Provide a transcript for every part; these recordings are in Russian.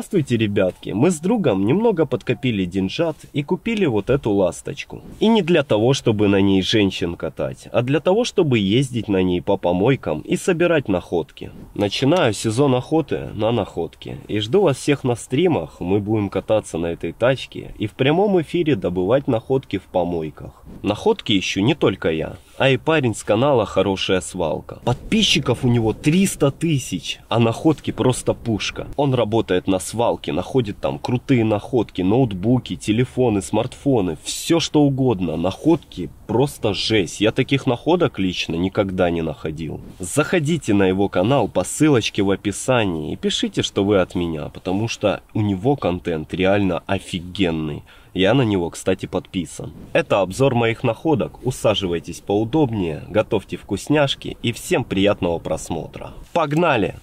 Здравствуйте, ребятки! Мы с другом немного подкопили деньжат и купили вот эту ласточку. И не для того, чтобы на ней женщин катать, а для того, чтобы ездить на ней по помойкам и собирать находки. Начинаю сезон охоты на находки. И жду вас всех на стримах, мы будем кататься на этой тачке и в прямом эфире добывать находки в помойках. Находки ищу не только я, а и парень с канала «Хорошая свалка». Подписчиков у него 300 тысяч, а находки просто пушка. Он работает на свалке, находит там крутые находки, ноутбуки, телефоны, смартфоны, все что угодно. Находки просто жесть. Я таких находок лично никогда не находил. Заходите на его канал по ссылочке в описании и пишите, что вы от меня, потому что у него контент реально офигенный. Я на него, кстати, подписан. Это обзор моих находок. Усаживайтесь поудобнее, готовьте вкусняшки и всем приятного просмотра. Погнали!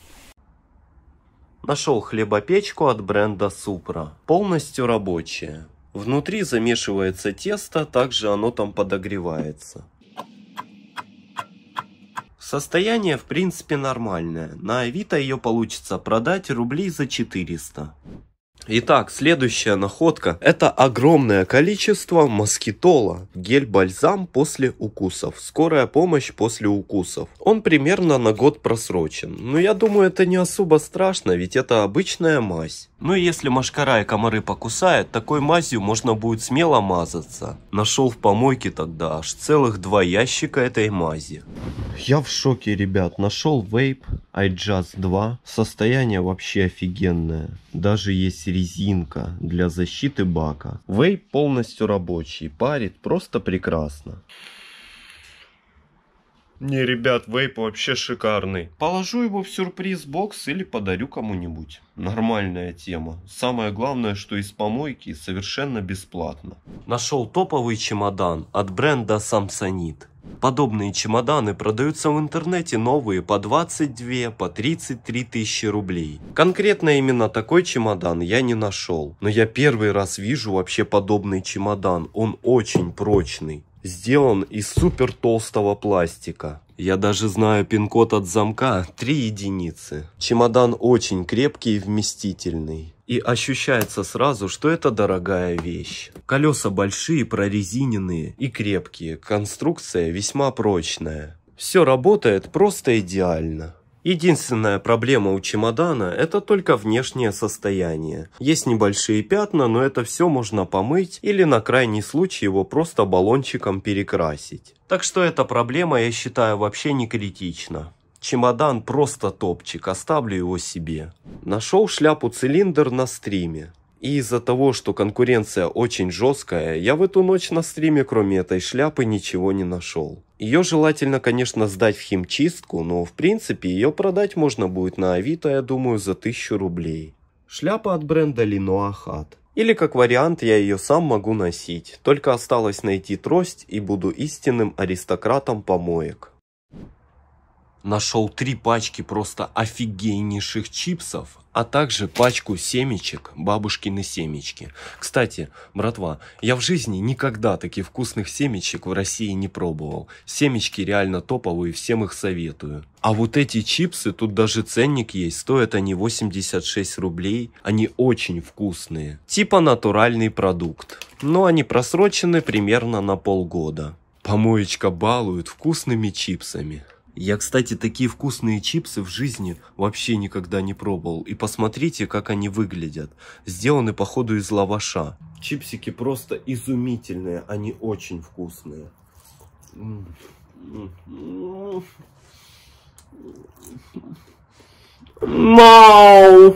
Нашел хлебопечку от бренда Supra. Полностью рабочая. Внутри замешивается тесто, также оно там подогревается. Состояние в принципе нормальное. На Авито ее получится продать рублей за 400. Итак, следующая находка – это огромное количество москитола, гель-бальзам после укусов, скорая помощь после укусов. Он примерно на год просрочен, но я думаю это не особо страшно, ведь это обычная мазь. Ну и если машкара и комары покусают, такой мазью можно будет смело мазаться. Нашел в помойке тогда аж целых два ящика этой мази. Я в шоке, ребят. Нашел вейп iJazz 2. Состояние вообще офигенное. Даже есть резинка для защиты бака. Вейп полностью рабочий, парит просто прекрасно. Не, ребят, вейп вообще шикарный. Положу его в сюрприз-бокс или подарю кому-нибудь. Нормальная тема. Самое главное, что из помойки совершенно бесплатно. Нашел топовый чемодан от бренда Samsonite. Подобные чемоданы продаются в интернете новые по 22, по 33 тысячи рублей. Конкретно именно такой чемодан я не нашел. Но я первый раз вижу вообще подобный чемодан. Он очень прочный сделан из супер толстого пластика. Я даже знаю пин-код от замка, 3 единицы. Чемодан очень крепкий и вместительный. И ощущается сразу, что это дорогая вещь. Колеса большие, прорезиненные и крепкие. Конструкция весьма прочная. Все работает просто идеально. Единственная проблема у чемодана – это только внешнее состояние. Есть небольшие пятна, но это все можно помыть или на крайний случай его просто баллончиком перекрасить. Так что эта проблема, я считаю, вообще не критична. Чемодан просто топчик, оставлю его себе. Нашел шляпу-цилиндр на стриме. И из-за того, что конкуренция очень жесткая, я в эту ночь на стриме кроме этой шляпы ничего не нашел. Ее желательно, конечно, сдать в химчистку, но в принципе ее продать можно будет на Авито, я думаю, за 1000 рублей. Шляпа от бренда Линоахат. Или как вариант я ее сам могу носить, только осталось найти трость и буду истинным аристократом помоек нашел три пачки просто офигеннейших чипсов, а также пачку семечек, бабушкины семечки. Кстати, братва, я в жизни никогда таких вкусных семечек в России не пробовал. Семечки реально топовые, всем их советую. А вот эти чипсы, тут даже ценник есть, стоят они 86 рублей, они очень вкусные. Типа натуральный продукт, но они просрочены примерно на полгода. Помоечка балует вкусными чипсами. Я, кстати, такие вкусные чипсы в жизни вообще никогда не пробовал. И посмотрите, как они выглядят. Сделаны, походу, из лаваша. Чипсики просто изумительные. Они очень вкусные. Мау!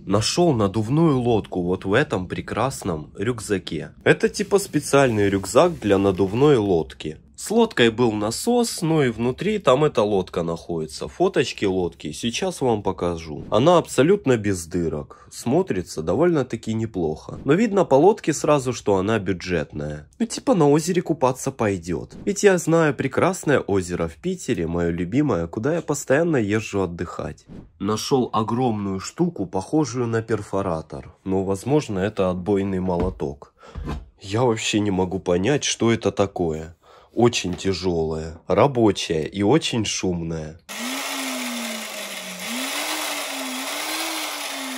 Нашел надувную лодку вот в этом прекрасном рюкзаке. Это типа специальный рюкзак для надувной лодки. С лодкой был насос, ну и внутри там эта лодка находится. Фоточки лодки сейчас вам покажу. Она абсолютно без дырок. Смотрится довольно-таки неплохо. Но видно по лодке сразу, что она бюджетная. Ну типа на озере купаться пойдет. Ведь я знаю прекрасное озеро в Питере, мое любимое, куда я постоянно езжу отдыхать. Нашел огромную штуку, похожую на перфоратор. Но возможно это отбойный молоток. Я вообще не могу понять, что это такое очень тяжелая, рабочая и очень шумная.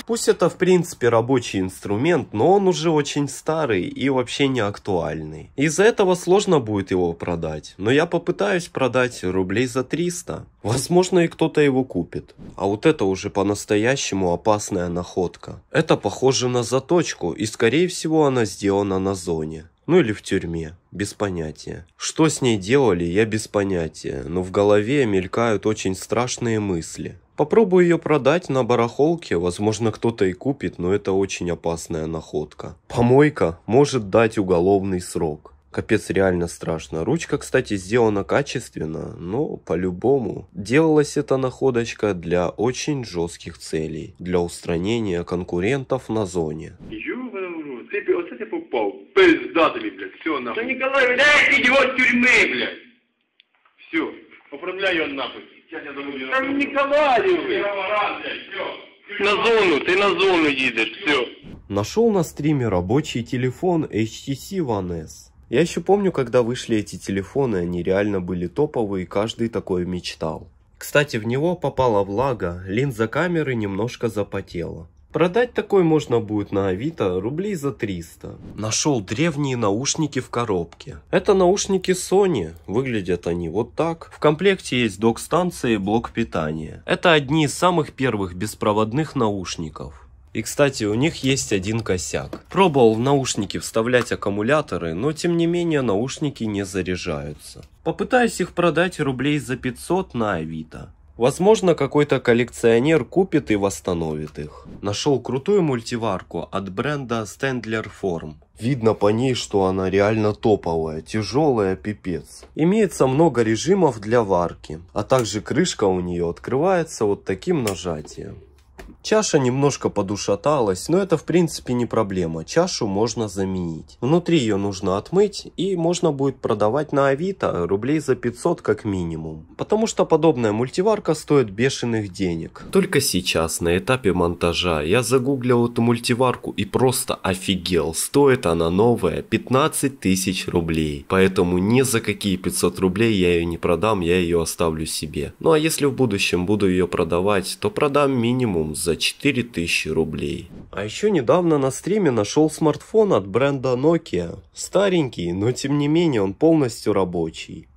Пусть это в принципе рабочий инструмент, но он уже очень старый и вообще не актуальный. Из-за этого сложно будет его продать, но я попытаюсь продать рублей за 300. Возможно и кто-то его купит. А вот это уже по-настоящему опасная находка. Это похоже на заточку и скорее всего она сделана на зоне. Ну или в тюрьме, без понятия. Что с ней делали, я без понятия, но в голове мелькают очень страшные мысли. Попробую ее продать на барахолке, возможно кто-то и купит, но это очень опасная находка. Помойка может дать уголовный срок. Капец, реально страшно. Ручка, кстати, сделана качественно, но по-любому. Делалась эта находочка для очень жестких целей. Для устранения конкурентов на зоне. Ты, вот это попал. Пиздатами, блядь, все нахуй. Да Николай, видаешь, идиот тюрьмы, блядь. Все, оформляй ее нахуй. Сейчас я забуду. Там Николай, На зону, ты на зону едешь, все. Нашел на стриме рабочий телефон HTC One S. Я еще помню, когда вышли эти телефоны, они реально были топовые, и каждый такой мечтал. Кстати, в него попала влага, линза камеры немножко запотела. Продать такой можно будет на Авито рублей за 300. Нашел древние наушники в коробке. Это наушники Sony. Выглядят они вот так. В комплекте есть док-станция и блок питания. Это одни из самых первых беспроводных наушников. И кстати, у них есть один косяк. Пробовал в наушники вставлять аккумуляторы, но тем не менее наушники не заряжаются. Попытаюсь их продать рублей за 500 на Авито. Возможно, какой-то коллекционер купит и восстановит их. Нашел крутую мультиварку от бренда Stendler Form. Видно по ней, что она реально топовая, тяжелая, пипец. Имеется много режимов для варки, а также крышка у нее открывается вот таким нажатием. Чаша немножко подушаталась, но это в принципе не проблема, чашу можно заменить. Внутри ее нужно отмыть и можно будет продавать на Авито рублей за 500 как минимум. Потому что подобная мультиварка стоит бешеных денег. Только сейчас на этапе монтажа я загуглил эту мультиварку и просто офигел. Стоит она новая 15 тысяч рублей. Поэтому ни за какие 500 рублей я ее не продам, я ее оставлю себе. Ну а если в будущем буду ее продавать, то продам минимум телефон за 4000 рублей. А еще недавно на стриме нашел смартфон от бренда Nokia. Старенький, но тем не менее он полностью рабочий.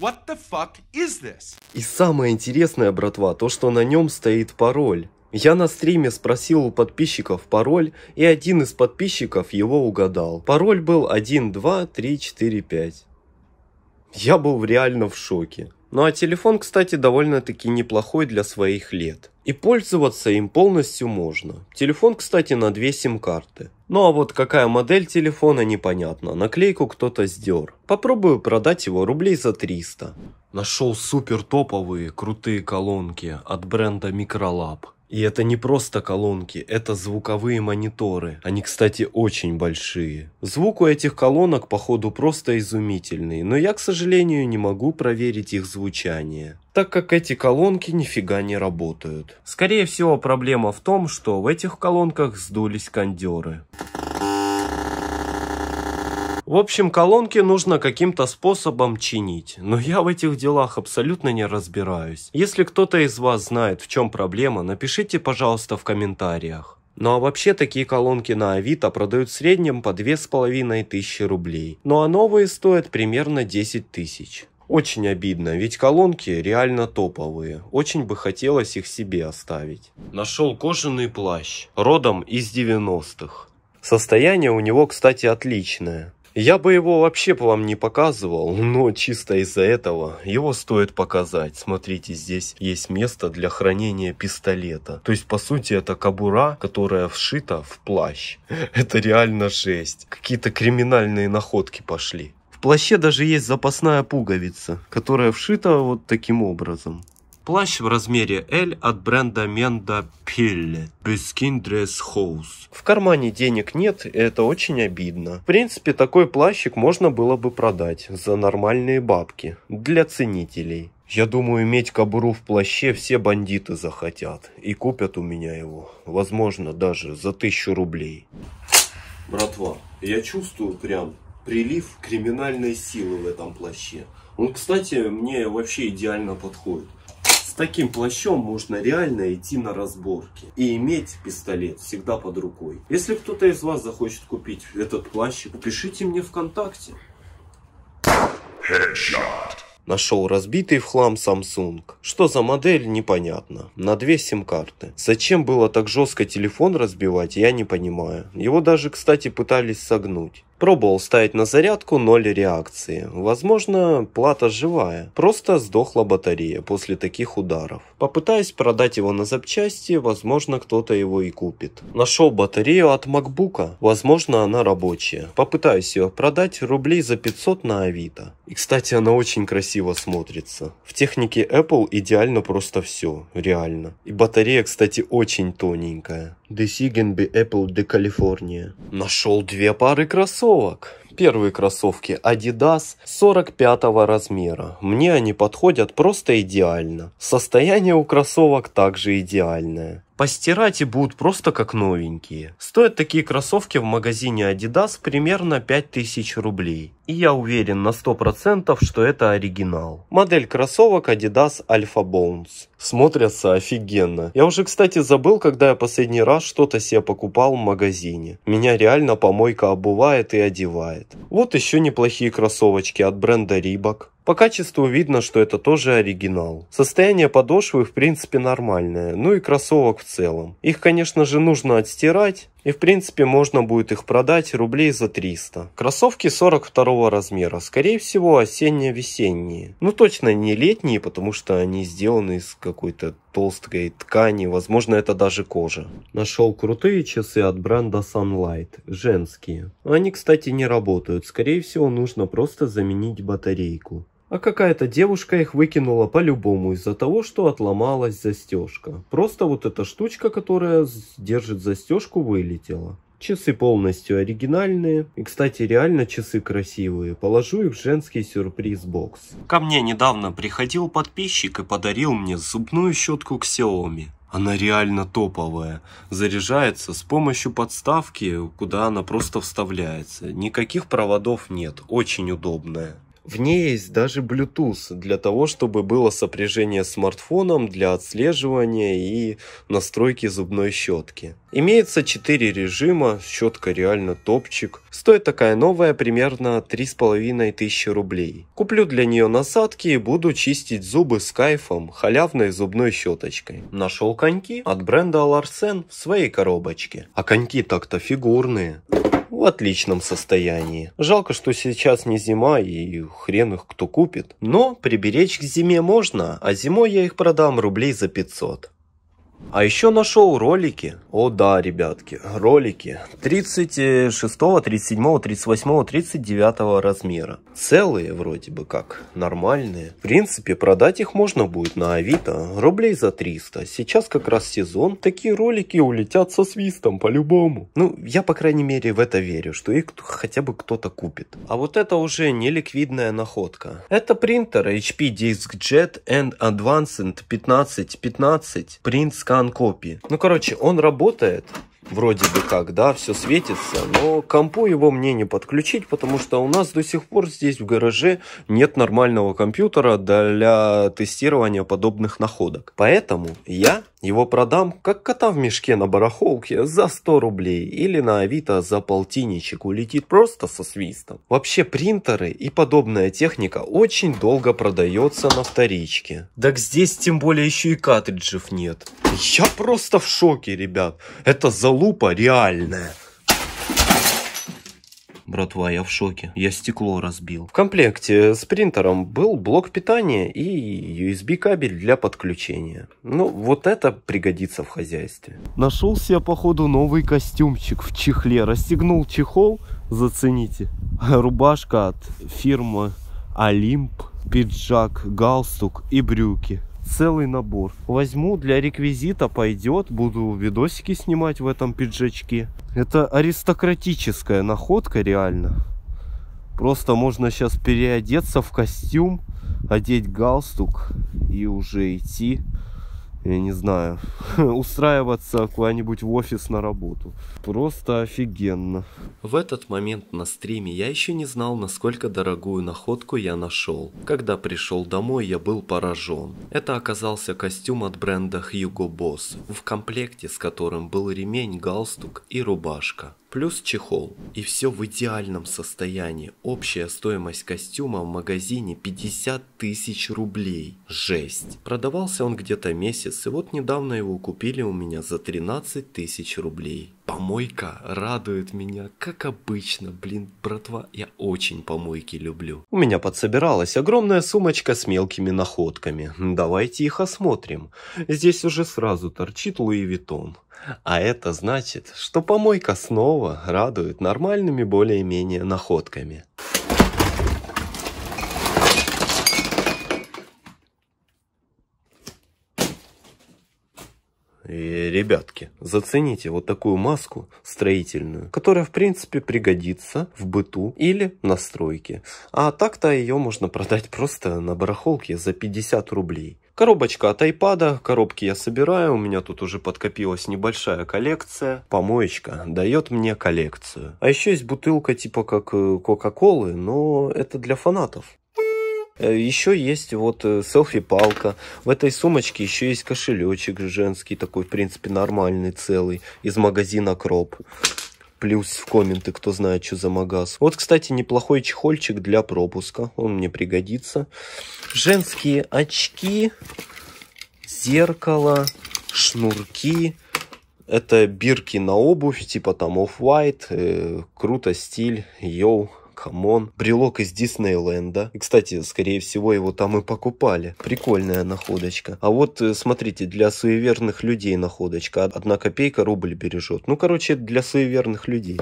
What the fuck is this? И самое интересное, братва, то что на нем стоит пароль. Я на стриме спросил у подписчиков пароль, и один из подписчиков его угадал. Пароль был 12345. Я был реально в шоке. Ну а телефон, кстати, довольно-таки неплохой для своих лет. И пользоваться им полностью можно. Телефон, кстати, на две сим-карты. Ну а вот какая модель телефона, непонятно. Наклейку кто-то сдер. Попробую продать его рублей за 300. Нашел супер топовые крутые колонки от бренда Microlab. И это не просто колонки, это звуковые мониторы. Они, кстати, очень большие. Звук у этих колонок, походу, просто изумительный, но я, к сожалению, не могу проверить их звучание так как эти колонки нифига не работают. Скорее всего, проблема в том, что в этих колонках сдулись кондеры. В общем, колонки нужно каким-то способом чинить, но я в этих делах абсолютно не разбираюсь. Если кто-то из вас знает, в чем проблема, напишите, пожалуйста, в комментариях. Ну а вообще такие колонки на Авито продают в среднем по 2500 рублей. Ну а новые стоят примерно 10 тысяч. Очень обидно, ведь колонки реально топовые. Очень бы хотелось их себе оставить. Нашел кожаный плащ, родом из 90-х. Состояние у него, кстати, отличное. Я бы его вообще по вам не показывал, но чисто из-за этого его стоит показать. Смотрите, здесь есть место для хранения пистолета. То есть, по сути, это кабура, которая вшита в плащ. Это реально жесть. Какие-то криминальные находки пошли. В плаще даже есть запасная пуговица, которая вшита вот таким образом. Плащ в размере L от бренда Менда Пилле. Бюскин Дресс Хоус. В кармане денег нет, и это очень обидно. В принципе, такой плащик можно было бы продать за нормальные бабки. Для ценителей. Я думаю, иметь кобуру в плаще все бандиты захотят. И купят у меня его. Возможно, даже за тысячу рублей. Братва, я чувствую прям прилив криминальной силы в этом плаще. Он, кстати, мне вообще идеально подходит таким плащом можно реально идти на разборки и иметь пистолет всегда под рукой. Если кто-то из вас захочет купить этот плащ, пишите мне ВКонтакте. Headshot. Нашел разбитый в хлам Samsung. Что за модель, непонятно. На две сим-карты. Зачем было так жестко телефон разбивать, я не понимаю. Его даже, кстати, пытались согнуть. Пробовал ставить на зарядку, ноль реакции. Возможно, плата живая. Просто сдохла батарея после таких ударов. Попытаюсь продать его на запчасти, возможно, кто-то его и купит. Нашел батарею от макбука. Возможно, она рабочая. Попытаюсь ее продать рублей за 500 на Авито. И, кстати, она очень красиво смотрится. В технике Apple идеально просто все. Реально. И батарея, кстати, очень тоненькая. Decision by Apple de California. Нашел две пары кроссовок кроссовок. Первые кроссовки Adidas 45 размера. Мне они подходят просто идеально. Состояние у кроссовок также идеальное. Постирать и будут просто как новенькие. Стоят такие кроссовки в магазине Adidas примерно 5000 рублей и я уверен на 100%, что это оригинал. Модель кроссовок Adidas Alpha Bones. Смотрятся офигенно. Я уже, кстати, забыл, когда я последний раз что-то себе покупал в магазине. Меня реально помойка обувает и одевает. Вот еще неплохие кроссовочки от бренда Reebok. По качеству видно, что это тоже оригинал. Состояние подошвы в принципе нормальное, ну и кроссовок в целом. Их, конечно же, нужно отстирать, и в принципе можно будет их продать рублей за 300. Кроссовки 42 размера, скорее всего осенне-весенние. Ну точно не летние, потому что они сделаны из какой-то толстой ткани, возможно это даже кожа. Нашел крутые часы от бренда Sunlight, женские. Они кстати не работают, скорее всего нужно просто заменить батарейку. А какая-то девушка их выкинула по-любому из-за того, что отломалась застежка. Просто вот эта штучка, которая держит застежку, вылетела. Часы полностью оригинальные. И, кстати, реально часы красивые. Положу их в женский сюрприз-бокс. Ко мне недавно приходил подписчик и подарил мне зубную щетку к Xiaomi. Она реально топовая. Заряжается с помощью подставки, куда она просто вставляется. Никаких проводов нет. Очень удобная. В ней есть даже Bluetooth для того, чтобы было сопряжение с смартфоном для отслеживания и настройки зубной щетки. Имеется 4 режима, щетка реально топчик. Стоит такая новая примерно 3500 рублей. Куплю для нее насадки и буду чистить зубы с кайфом, халявной зубной щеточкой. Нашел коньки от бренда Larsen в своей коробочке. А коньки так-то фигурные в отличном состоянии. Жалко, что сейчас не зима и хрен их кто купит. Но приберечь к зиме можно, а зимой я их продам рублей за 500. А еще нашел ролики. О да, ребятки, ролики 36, 37, 38, 39 размера. Целые вроде бы как, нормальные. В принципе, продать их можно будет на Авито рублей за 300. Сейчас как раз сезон, такие ролики улетят со свистом по-любому. Ну, я по крайней мере в это верю, что их хотя бы кто-то купит. А вот это уже не ликвидная находка. Это принтер HP DiskJet and Advanced 1515. принц. Scan Copy. Ну, короче, он работает, вроде бы как, да, все светится, но к компу его мне не подключить, потому что у нас до сих пор здесь в гараже нет нормального компьютера для тестирования подобных находок. Поэтому я его продам, как кота в мешке на барахолке, за 100 рублей или на Авито за полтинничек улетит просто со свистом. Вообще принтеры и подобная техника очень долго продается на вторичке. Так здесь тем более еще и картриджев нет. Я просто в шоке, ребят. Это залупа реальная. Братва, я в шоке. Я стекло разбил. В комплекте с принтером был блок питания и USB кабель для подключения. Ну, вот это пригодится в хозяйстве. Нашел себе, походу, новый костюмчик в чехле. Расстегнул чехол, зацените. Рубашка от фирмы Олимп, пиджак, галстук и брюки целый набор. Возьму, для реквизита пойдет, буду видосики снимать в этом пиджачке. Это аристократическая находка реально. Просто можно сейчас переодеться в костюм, одеть галстук и уже идти я не знаю, устраиваться куда-нибудь в офис на работу. Просто офигенно. В этот момент на стриме я еще не знал, насколько дорогую находку я нашел. Когда пришел домой, я был поражен. Это оказался костюм от бренда Hugo Boss, в комплекте с которым был ремень, галстук и рубашка. Плюс чехол. И все в идеальном состоянии. Общая стоимость костюма в магазине 50 тысяч рублей. Жесть. Продавался он где-то месяц, и вот недавно его купили у меня за 13 тысяч рублей. Помойка радует меня, как обычно, блин, братва, я очень помойки люблю. У меня подсобиралась огромная сумочка с мелкими находками. Давайте их осмотрим. Здесь уже сразу торчит Луи Витон. А это значит, что помойка снова радует нормальными более-менее находками. ребятки, зацените вот такую маску строительную, которая в принципе пригодится в быту или на стройке. А так-то ее можно продать просто на барахолке за 50 рублей. Коробочка от айпада, коробки я собираю, у меня тут уже подкопилась небольшая коллекция. Помоечка дает мне коллекцию. А еще есть бутылка типа как э, Кока-Колы, но это для фанатов. Э, еще есть вот э, селфи-палка. В этой сумочке еще есть кошелечек женский, такой, в принципе, нормальный, целый, из магазина Кроп. Плюс в комменты, кто знает, что за магаз. Вот, кстати, неплохой чехольчик для пропуска. Он мне пригодится. Женские очки, зеркало, шнурки. Это бирки на обувь, типа там Off-White. Э, круто, стиль, йоу хамон, брелок из Диснейленда. И, кстати, скорее всего, его там и покупали. Прикольная находочка. А вот, э, смотрите, для суеверных людей находочка. Одна копейка рубль бережет. Ну, короче, для суеверных людей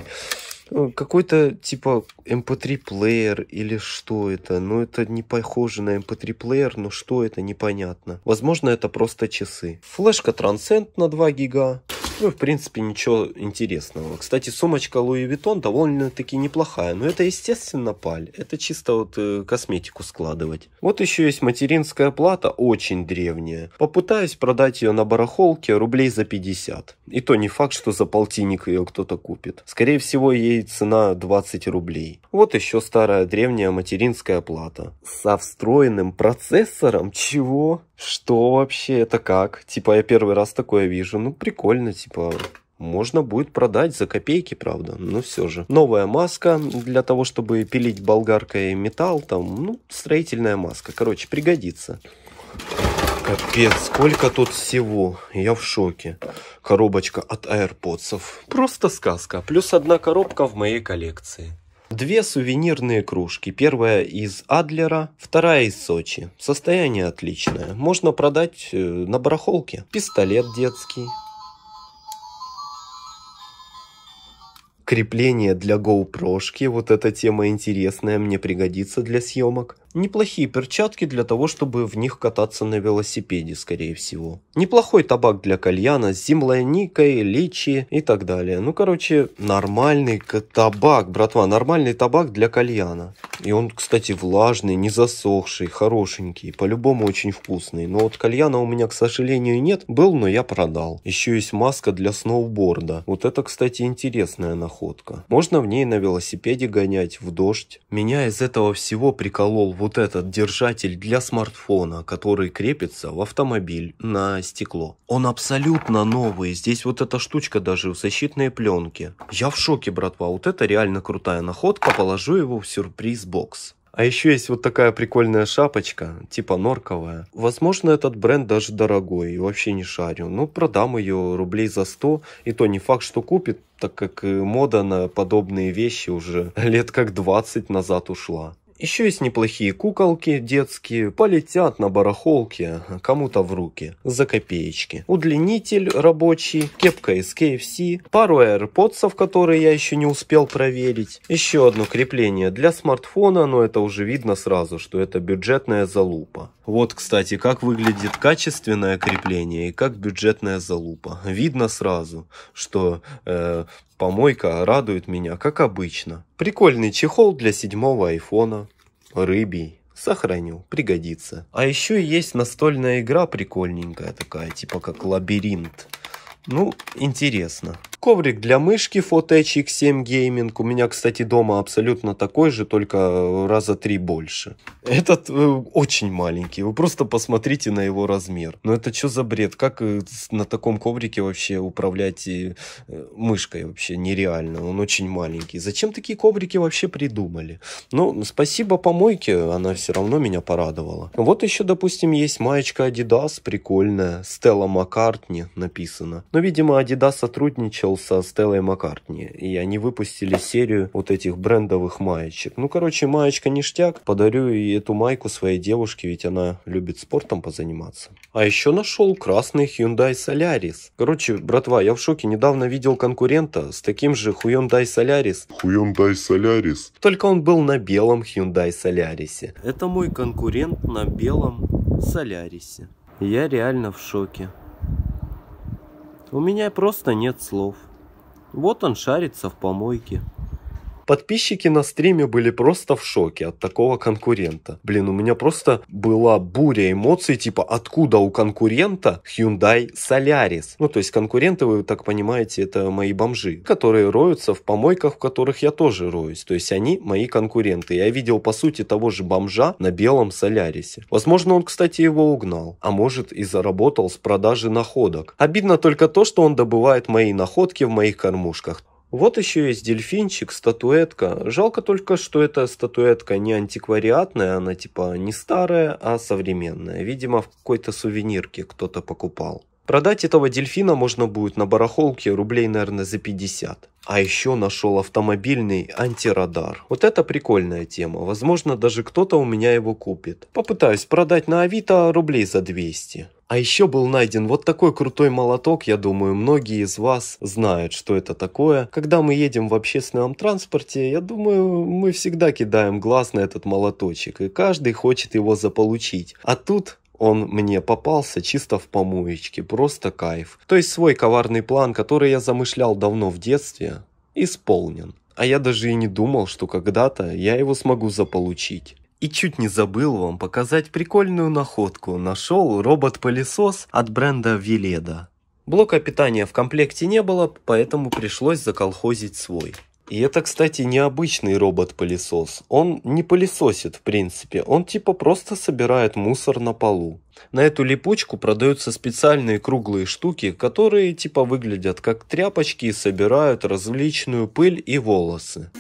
э, какой-то типа mp3 эм плеер или что это. Ну это не похоже на mp3 эм плеер, но что это непонятно. Возможно это просто часы. Флешка Transcend на 2 гига. Ну, в принципе, ничего интересного. Кстати, сумочка Louis Vuitton довольно-таки неплохая. Но это, естественно, паль. Это чисто вот э, косметику складывать. Вот еще есть материнская плата, очень древняя. Попытаюсь продать ее на барахолке рублей за 50. И то не факт, что за полтинник ее кто-то купит. Скорее всего, ей цена 20 рублей. Вот еще старая древняя материнская плата. Со встроенным процессором? Чего? Что вообще? Это как? Типа я первый раз такое вижу. Ну, прикольно, типа типа, можно будет продать за копейки, правда, но все же. Новая маска для того, чтобы пилить болгаркой металл, там, ну, строительная маска, короче, пригодится. Капец, сколько тут всего. Я в шоке. Коробочка от AirPods. Просто сказка. Плюс одна коробка в моей коллекции. Две сувенирные кружки. Первая из Адлера, вторая из Сочи. Состояние отличное. Можно продать э, на барахолке. Пистолет детский. Крепление для GoPro, вот эта тема интересная, мне пригодится для съемок. Неплохие перчатки для того, чтобы в них кататься на велосипеде, скорее всего. Неплохой табак для кальяна с земляникой, личи и так далее. Ну, короче, нормальный табак, братва, нормальный табак для кальяна. И он, кстати, влажный, не засохший, хорошенький, по-любому очень вкусный. Но вот кальяна у меня, к сожалению, нет. Был, но я продал. Еще есть маска для сноуборда. Вот это, кстати, интересная находка. Можно в ней на велосипеде гонять в дождь. Меня из этого всего приколол вот этот держатель для смартфона, который крепится в автомобиль на стекло. Он абсолютно новый, здесь вот эта штучка даже, защитные пленки. Я в шоке, братва, вот это реально крутая находка, положу его в сюрприз-бокс. А еще есть вот такая прикольная шапочка, типа норковая. Возможно, этот бренд даже дорогой, и вообще не шарю. Ну, продам ее рублей за 100, и то не факт, что купит, так как мода на подобные вещи уже лет как 20 назад ушла. Еще есть неплохие куколки детские, полетят на барахолке кому-то в руки за копеечки. Удлинитель рабочий, кепка из KFC, пару AirPods, которые я еще не успел проверить. Еще одно крепление для смартфона, но это уже видно сразу, что это бюджетная залупа. Вот, кстати, как выглядит качественное крепление и как бюджетная залупа. Видно сразу, что э, Помойка радует меня, как обычно. Прикольный чехол для седьмого айфона. Рыбий. Сохраню, пригодится. А еще есть настольная игра прикольненькая такая, типа как лабиринт. Ну, интересно. Коврик для мышки Fotex 7 Gaming. У меня, кстати, дома абсолютно такой же, только раза три больше. Этот э, очень маленький. Вы просто посмотрите на его размер. Но это что за бред? Как э, на таком коврике вообще управлять э, э, мышкой вообще нереально? Он очень маленький. Зачем такие коврики вообще придумали? Ну, спасибо помойке, она все равно меня порадовала. Вот еще, допустим, есть маечка Adidas, прикольная. Стелла Маккартни написано. Но, видимо, Adidas сотрудничал начал со Стеллой Маккартни, и они выпустили серию вот этих брендовых маечек. Ну, короче, маечка ништяк, подарю и эту майку своей девушке, ведь она любит спортом позаниматься. А еще нашел красный Hyundai Solaris. Короче, братва, я в шоке, недавно видел конкурента с таким же Hyundai Solaris. Hyundai Solaris? Только он был на белом Hyundai Solaris. Это мой конкурент на белом Солярисе. Я реально в шоке. У меня просто нет слов. Вот он шарится в помойке. Подписчики на стриме были просто в шоке от такого конкурента. Блин, у меня просто была буря эмоций, типа откуда у конкурента Hyundai Solaris? Ну, то есть конкуренты, вы так понимаете, это мои бомжи, которые роются в помойках, в которых я тоже роюсь. То есть они мои конкуренты. Я видел, по сути, того же бомжа на белом Солярисе. Возможно, он, кстати, его угнал. А может и заработал с продажи находок. Обидно только то, что он добывает мои находки в моих кормушках. Вот еще есть дельфинчик, статуэтка. Жалко только, что эта статуэтка не антиквариатная, она типа не старая, а современная. Видимо, в какой-то сувенирке кто-то покупал. Продать этого дельфина можно будет на барахолке рублей, наверное, за 50. А еще нашел автомобильный антирадар. Вот это прикольная тема. Возможно, даже кто-то у меня его купит. Попытаюсь продать на Авито рублей за 200. А еще был найден вот такой крутой молоток, я думаю, многие из вас знают, что это такое. Когда мы едем в общественном транспорте, я думаю, мы всегда кидаем глаз на этот молоточек, и каждый хочет его заполучить. А тут он мне попался чисто в помоечке, просто кайф. То есть свой коварный план, который я замышлял давно в детстве, исполнен. А я даже и не думал, что когда-то я его смогу заполучить. И чуть не забыл вам показать прикольную находку. Нашел робот-пылесос от бренда Веледа. Блока питания в комплекте не было, поэтому пришлось заколхозить свой. И это, кстати, необычный робот-пылесос. Он не пылесосит, в принципе. Он типа просто собирает мусор на полу. На эту липучку продаются специальные круглые штуки, которые типа выглядят как тряпочки и собирают различную пыль и волосы.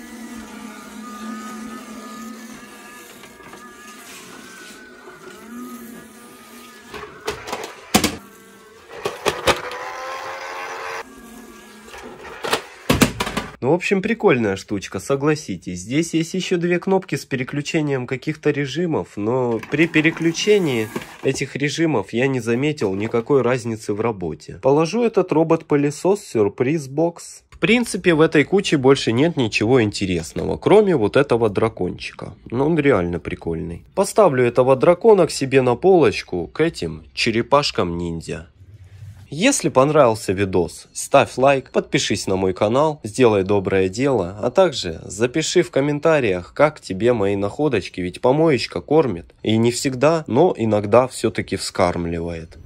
Ну, в общем, прикольная штучка, согласитесь. Здесь есть еще две кнопки с переключением каких-то режимов, но при переключении этих режимов я не заметил никакой разницы в работе. Положу этот робот-пылесос сюрприз-бокс. В принципе, в этой куче больше нет ничего интересного, кроме вот этого дракончика. Но ну, он реально прикольный. Поставлю этого дракона к себе на полочку к этим черепашкам-ниндзя. Если понравился видос, ставь лайк, подпишись на мой канал, сделай доброе дело, а также запиши в комментариях, как тебе мои находочки, ведь помоечка кормит. И не всегда, но иногда все-таки вскармливает.